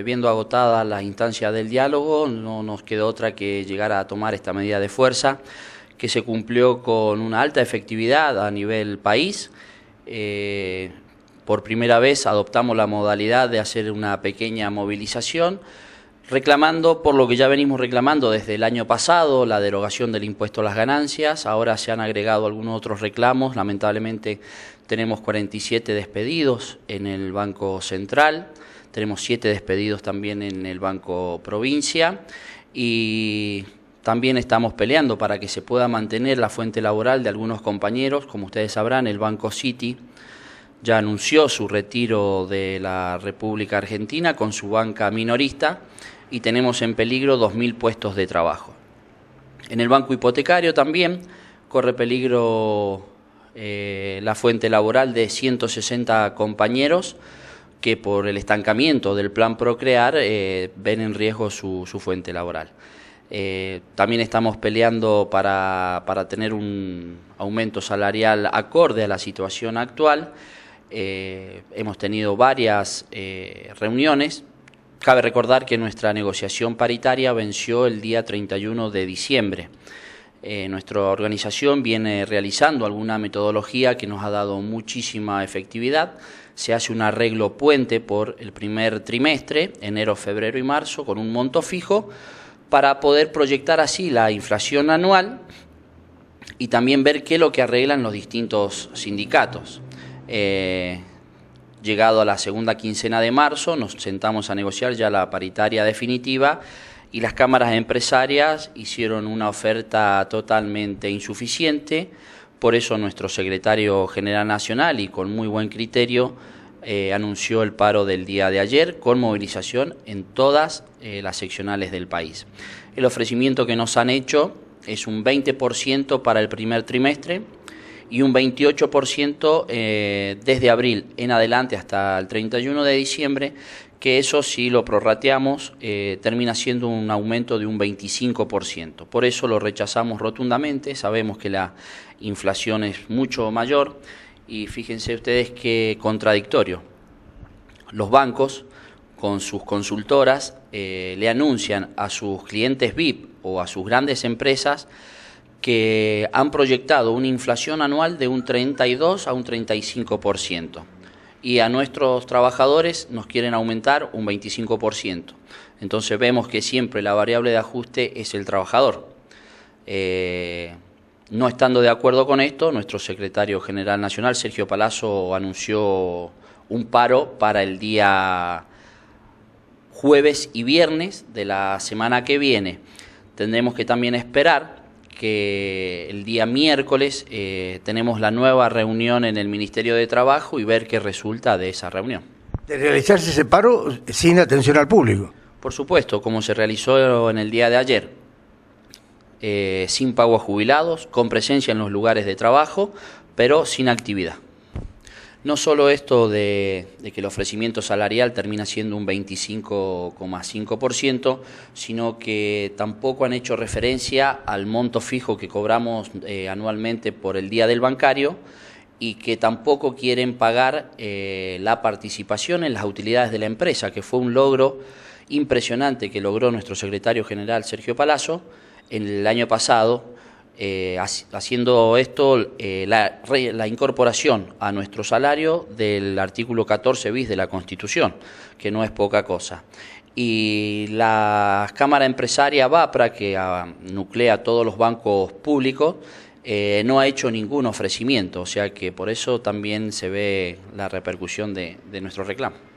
Este, viendo agotadas las instancias del diálogo, no nos quedó otra que llegar a tomar esta medida de fuerza que se cumplió con una alta efectividad a nivel país. Eh, por primera vez adoptamos la modalidad de hacer una pequeña movilización reclamando por lo que ya venimos reclamando desde el año pasado, la derogación del impuesto a las ganancias, ahora se han agregado algunos otros reclamos, lamentablemente tenemos 47 despedidos en el Banco Central tenemos siete despedidos también en el Banco Provincia y también estamos peleando para que se pueda mantener la fuente laboral de algunos compañeros. Como ustedes sabrán, el Banco City ya anunció su retiro de la República Argentina con su banca minorista y tenemos en peligro 2.000 puestos de trabajo. En el banco hipotecario también corre peligro eh, la fuente laboral de 160 compañeros que por el estancamiento del plan Procrear eh, ven en riesgo su, su fuente laboral. Eh, también estamos peleando para, tener un aumento salarial acorde a la situación actual. Eh, hemos tenido varias reuniones. Cabe recordar que nuestra negociación paritaria venció el día 31 de diciembre. Eh, nuestra organización viene realizando alguna metodología que nos ha dado muchísima efectividad. Se hace un arreglo puente por el primer trimestre, enero, febrero y marzo, con un monto fijo para poder proyectar así la inflación anual y también ver qué es lo que arreglan los distintos sindicatos. Eh, llegado a la segunda quincena de marzo, nos sentamos a negociar ya la paritaria definitiva y las cámaras empresarias hicieron una oferta totalmente insuficiente, por eso nuestro secretario general nacional y con muy buen criterio eh, anunció el paro del día de ayer con movilización en todas eh, las seccionales del país. El ofrecimiento que nos han hecho es un 20% para el primer trimestre y un 28% eh, desde abril en adelante hasta el 31 de diciembre que eso si lo prorrateamos eh, termina siendo un aumento de un 25%. Por eso lo rechazamos rotundamente, sabemos que la inflación es mucho mayor y fíjense ustedes qué contradictorio. Los bancos con sus consultoras eh, le anuncian a sus clientes VIP o a sus grandes empresas que han proyectado una inflación anual de un 32 a un 35% y a nuestros trabajadores nos quieren aumentar un 25%. Entonces vemos que siempre la variable de ajuste es el trabajador. Eh, no estando de acuerdo con esto, nuestro secretario general nacional, Sergio Palazzo, anunció un paro para el día jueves y viernes de la semana que viene. Tendremos que también esperar que el día miércoles eh, tenemos la nueva reunión en el Ministerio de Trabajo y ver qué resulta de esa reunión. De realizarse ese paro sin atención al público. Por supuesto, como se realizó en el día de ayer, eh, sin pago a jubilados, con presencia en los lugares de trabajo, pero sin actividad. No solo esto de, que el ofrecimiento salarial termina siendo un 25,5%, sino que tampoco han hecho referencia al monto fijo que cobramos eh, anualmente por el Día del Bancario y que tampoco quieren pagar eh, la participación en las utilidades de la empresa, que fue un logro impresionante que logró nuestro secretario general Sergio Palazzo en el año pasado eh, haciendo esto eh, la, incorporación a nuestro salario del artículo 14 bis de la Constitución, que no es poca cosa. Y la Cámara Empresaria VAPRA, que ah, nuclea todos los bancos públicos, eh, no ha hecho ningún ofrecimiento, o sea que por eso también se ve la repercusión de nuestro reclamo.